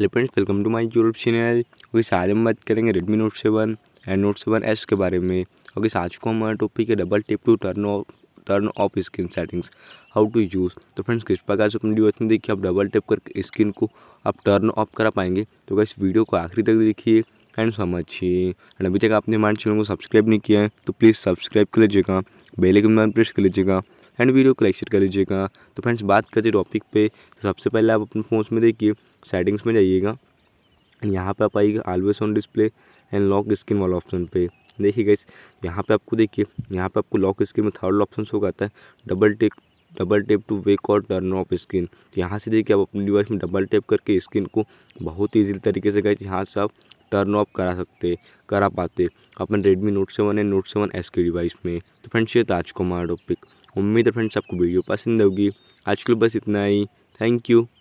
hello friends welcome to my YouTube channel okay सारे हम बात करेंगे Redmi Note seven and Note seven S के बारे में ओके आज को हमारा टॉपिक है double tap to turn off turn off screen settings how to use तो फ्रेंड्स किस प्रकार से अपनी वीडियो में देखिए आप डबल टिप करके स्किन को आप टर्न ऑफ करा पाएंगे तो अगर इस वीडियो को आखिरी तक देखिए एंड समझिए एंड अभी तक आपने हमारे चैनल को सब्सक्राइब नहीं किया है तो प्लीज़ सब्सक्राइब कर लीजिएगा बेल प्रेस कर लीजिएगा एंड वीडियो कलेक्शन कर लीजिएगा तो फ्रेंड्स बात करते टॉपिक पे तो सबसे पहले आप अपने फ़ोन में देखिए सेटिंग्स में जाइएगा एंड यहाँ पर आप आइएगा always on display and lock screen वाला ऑप्शन पे देखिए गैस यहाँ पे आपको देखिए यहाँ पे आपको लॉक स्क्रीन में थर्ड ऑप्शन शो करता है double tap double tap to wake और टर्न ऑफ स्क्रीन तो यहाँ से देखिए आप अपने डिवाइस में डबल टेप करके स्क्रीन को बहुत ईजी तरीके से गए यहाँ से आप टर्न ऑफ करा सकते करा पाते अपन Redmi Note seven and Note seven S के डिवाइस में तो फ्रेंड्स ये था आज को हमारा टॉपिक उम्मीद है फ्रेंड्स आपको वीडियो पसंद होगी आज के लिए बस इतना ही थैंक यू